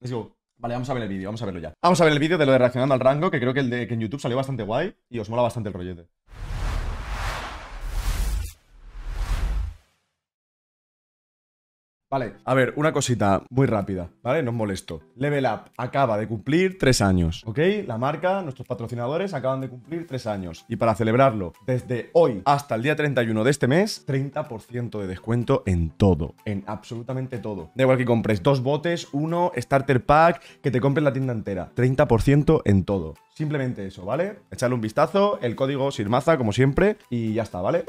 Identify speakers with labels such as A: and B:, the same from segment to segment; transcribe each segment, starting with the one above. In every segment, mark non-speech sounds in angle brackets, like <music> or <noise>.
A: Let's Vale, vamos a ver el vídeo, vamos a verlo ya. Vamos a ver el vídeo de lo de reaccionando al rango, que creo que el de que en YouTube salió bastante guay y os mola bastante el rollete. Vale, a ver, una cosita muy rápida, ¿vale? No os molesto. Level Up acaba de cumplir tres años, ¿ok? La marca, nuestros patrocinadores acaban de cumplir tres años. Y para celebrarlo, desde hoy hasta el día 31 de este mes, 30% de descuento en todo, en absolutamente todo. Da igual que compres dos botes, uno, starter pack, que te compres la tienda entera. 30% en todo. Simplemente eso, ¿vale? Echarle un vistazo, el código Sirmaza, como siempre, y ya está, ¿vale?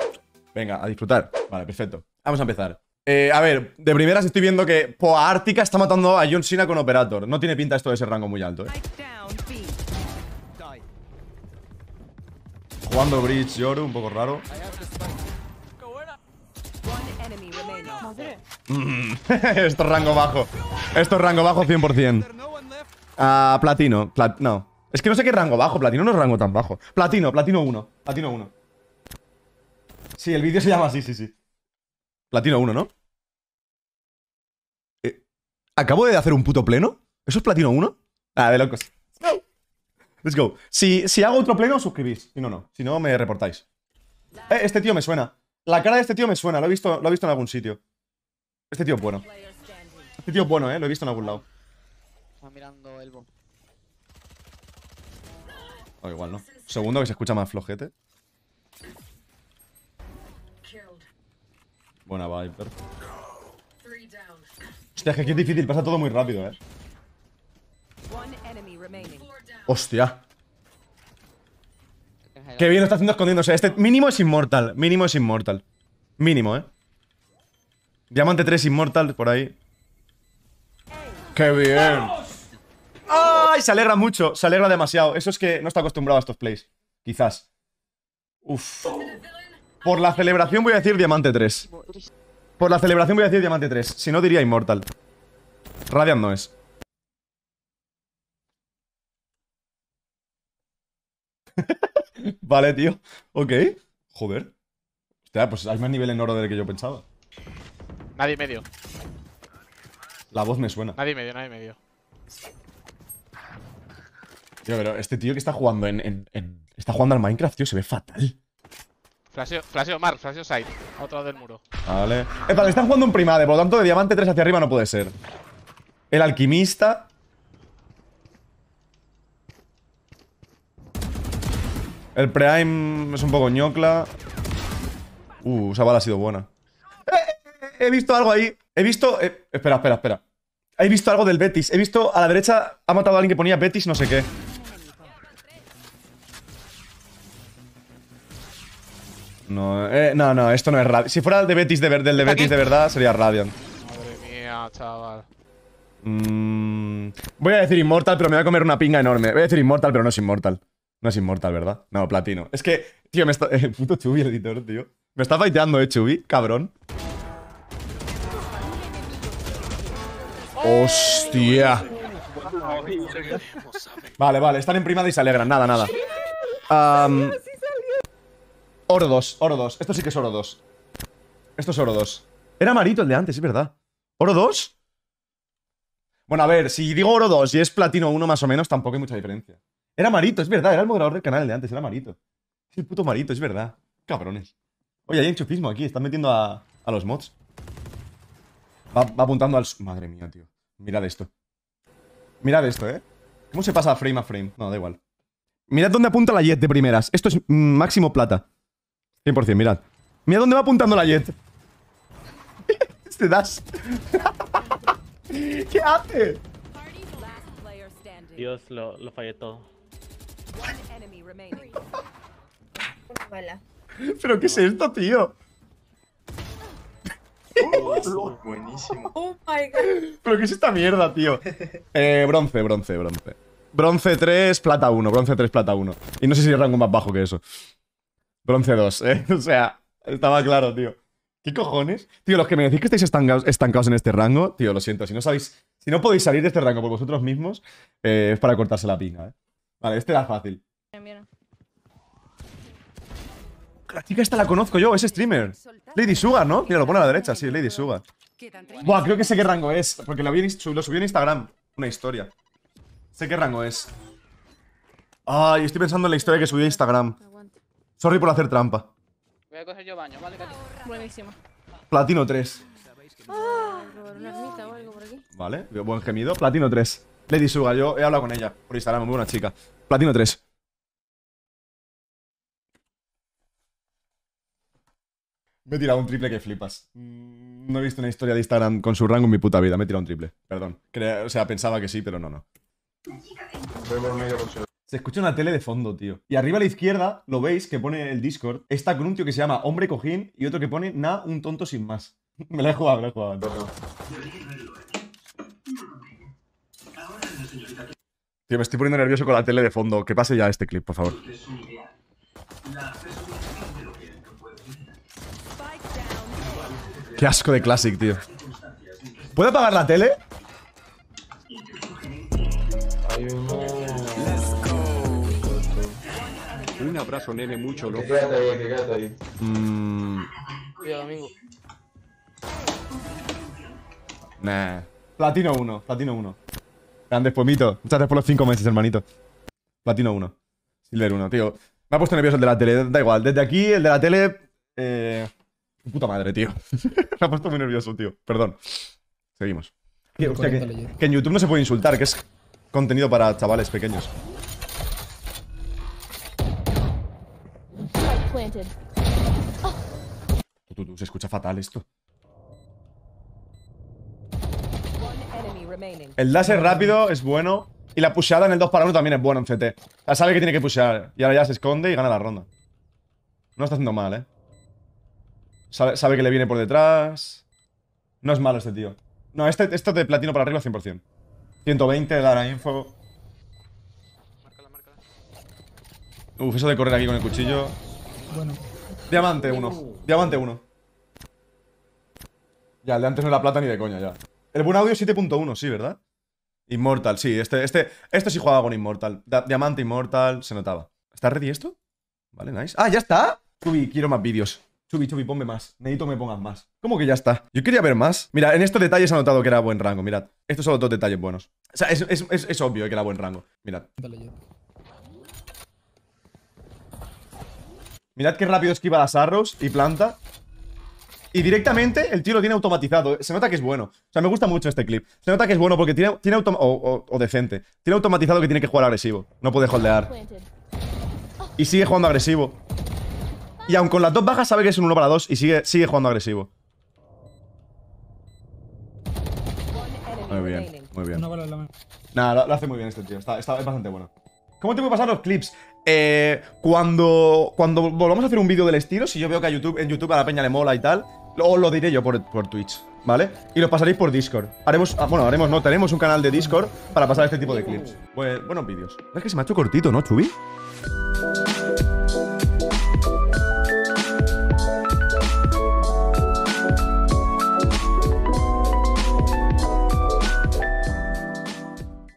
A: Venga, a disfrutar. Vale, perfecto. Vamos a empezar. Eh, a ver, de primeras estoy viendo que Poa Ártica está matando a John Cena con Operator. No tiene pinta esto de ser rango muy alto, eh. Jugando Bridge, Yoru, un poco raro. Mm. <laughs> esto es rango bajo. Esto es rango bajo 100%. Ah, platino. no. Es que no sé qué rango bajo. Platino no es rango tan bajo. Platino, platino 1. Platino 1. Sí, el vídeo se llama así, sí, sí. Platino 1, ¿no? ¿Acabo de hacer un puto pleno? ¿Eso es platino 1? Ah, de locos. Let's go. Si, si hago otro pleno, suscribís. Si no, no. Si no, me reportáis. Eh, este tío me suena. La cara de este tío me suena. Lo he visto, lo visto en algún sitio. Este tío es bueno. Este tío es bueno, eh. Lo he visto en algún lado. Está mirando el O oh, igual no. Segundo que se escucha más flojete. Buena Viper. Hostia, es que es difícil, pasa todo muy rápido, eh. Hostia. Este Qué bien lo está haciendo escondiéndose. Este mínimo es inmortal. Mínimo es inmortal. Mínimo, eh. Diamante 3 inmortal por ahí. ¡Qué bien! ¡Ay! Se alegra mucho. Se alegra demasiado. Eso es que no está acostumbrado a estos plays. Quizás. Uf. Por la celebración voy a decir diamante 3. Por la celebración voy a decir Diamante 3. Si no, diría inmortal. Radiant no es. <laughs> vale, tío. Ok. Joder. Hostia, pues hay más nivel en oro del que yo pensaba. Nadie medio. La voz me suena. Nadie medio, nadie medio. Tío, pero este tío que está jugando en... Está jugando al Minecraft, tío, se ve fatal. Flasheo, flasheo, Mar, flasheo side. Otro del muro. Vale. están jugando un primade, por lo tanto de diamante 3 hacia arriba no puede ser. El alquimista. El Prime es un poco ñocla. Uh, esa bala ha sido buena. Eh, eh, eh, he visto algo ahí. He visto. espera, espera, espera. He visto algo del Betis. He visto a la derecha. Ha matado a alguien que ponía Betis, no sé qué. No, eh, no, no, esto no es Radiant. Si fuera el de Betis de, verde, de de verdad, sería Radiant. Madre mía, chaval. Mm, voy a decir Immortal, pero me voy a comer una pinga enorme. Voy a decir Immortal, pero no es Immortal. No es Immortal, ¿verdad? No, Platino. Es que, tío, me está... <laughs> el puto Chubi, el editor, tío. Me está fighteando, eh, Chubi, cabrón. ¡Oh! ¡Hostia! Vale, vale, están en prima y se alegran. Nada, nada. Oro 2, oro 2. Esto sí que es oro 2. Esto es oro 2. Era marito el de antes, es verdad. ¿Oro 2? Bueno, a ver, si digo oro 2 y es platino 1 más o menos, tampoco hay mucha diferencia. Era marito, es verdad. Era el moderador del canal el de antes, era marito. Es el puto marito, es verdad. Cabrones. Oye, hay enchufismo aquí. Están metiendo a, los mods. Va, apuntando al... Madre mía, tío. Mirad esto. Mirad esto, ¿eh? ¿Cómo se pasa frame a frame? No, da igual. Mirad dónde apunta la Jet de primeras. Esto es mm, máximo plata. 100%, mirad. Mira dónde va apuntando la jet. <laughs> este dash. <laughs> ¿Qué hace? Dios, lo, fallé todo. <laughs> ¿Pero qué es esto, tío? Oh, buenísimo. Oh ¿Pero qué es esta mierda, tío? Eh, bronce, bronce, bronce. Bronce 3, plata 1. Bronce 3, plata 1. Y no sé si hay rango más bajo que eso. Bronce 2, ¿eh? <laughs> O sea, estaba claro, tío. ¿Qué cojones? Tío, los que me decís que estáis estancados, en este rango, tío, lo siento. Si no sabéis, si no podéis salir de este rango por vosotros mismos, eh, es para cortarse la pina, ¿eh? Vale, este era fácil. La chica esta la conozco yo, es streamer. Lady Sugar, ¿no? Mira, lo pone a la derecha, sí, Lady Sugar. Buah, creo que sé qué rango es, porque lo, subí en Instagram. Una historia. Sé qué rango es. Ay, estoy pensando en la historia que subí a Instagram. Sorry por hacer trampa. Voy a coger yo baño, ¿vale, Buenísimo. Platino 3. Ah, vale, buen gemido. Platino 3. Lady Suga, yo he hablado con ella por Instagram, muy buena chica. Platino 3. Me he tirado un triple que flipas. Mm, no he visto una historia de Instagram con su rango en mi puta vida. Me he tirado un triple. Perdón. o sea, pensaba que sí, pero no, no. por medio se escucha una tele de fondo, tío. Y arriba a la izquierda, lo veis, que pone el Discord, está con un tío que se llama Hombre Cojín y otro que pone Na, un tonto sin más. <laughs> me la he jugado, me la he jugado. Tío. me estoy poniendo nervioso con la tele de fondo. Que pase ya este clip, por favor. Qué asco de Classic, tío. ¿Puedo apagar la tele? abrazo, nene, mucho, loco. Quédate ahí, quédate ahí. Mmm. Nah. Platino 1, platino 1. Grandes poemitos. Muchas gracias por los 5 meses, hermanito. Platino 1. Silver 1, tío. Me ha puesto nervioso el de la tele, da igual. Desde aquí, el de la tele. Eh. Puta madre, tío. <laughs> me ha puesto muy nervioso, tío. Perdón. Seguimos. que en YouTube no se puede insultar, que es contenido para chavales pequeños. Oh. se escucha fatal esto. El dash rápido, es bueno. Y la pusheada en el 2 para 1 también es bueno en CT. Ya sabe que tiene que pushear. Y ahora ya se esconde y gana la ronda. No está haciendo mal, ¿eh? Sabe, que le viene por detrás. No es malo este tío. No, este, esto de platino para arriba 100%. 120, dar info. Uf, eso de correr aquí con el cuchillo. Bueno.
B: Diamante 1.
A: Diamante 1. Ya, el de antes no era plata ni de coña, ya. El buen audio 7.1, sí, ¿verdad? Inmortal, sí. Este, este, este sí jugaba con Inmortal Diamante Inmortal se notaba. ¿Está ready esto? Vale, nice. ¡Ah, ya está! Chubi, quiero más vídeos. Chubi, Chubi, ponme más. Necesito que me pongas más. ¿Cómo que ya está? Yo quería ver más. Mira, en estos detalles ha notado que era buen rango, mirad. Estos son los dos detalles buenos. O sea, es, es obvio que era buen rango. Mirad. Mirad qué rápido esquiva las arrows y planta. Y directamente el tío lo tiene automatizado. Se nota que es bueno. O sea, me gusta mucho este clip. Se nota que es bueno porque tiene, tiene o, decente. Tiene automatizado que tiene que jugar agresivo. No puede holdear. Y sigue jugando agresivo. Y aun con las dos bajas sabe que es un 1 para 2 y sigue, sigue jugando agresivo. Muy bien, muy bien. Nada, lo, hace muy bien este tío. Está, es bastante bueno. ¿Cómo te voy a pasar los clips? Eh, cuando, cuando volvamos a hacer un vídeo del estilo, si yo veo que YouTube, en YouTube a la peña le mola y tal, os lo diré yo por, por Twitch, ¿vale? Y los pasaréis por Discord. Haremos, ah, bueno, haremos, no, tenemos un canal de Discord para pasar este tipo de clips. Pues, buenos vídeos. Es que se me ha hecho cortito, ¿no, Chubi?